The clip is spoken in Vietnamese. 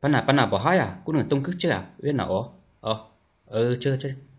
bạn nào bạn nào bỏ hỏi à cũng đừng tung cước chưa à biết nào ồ ờ ừ chưa chưa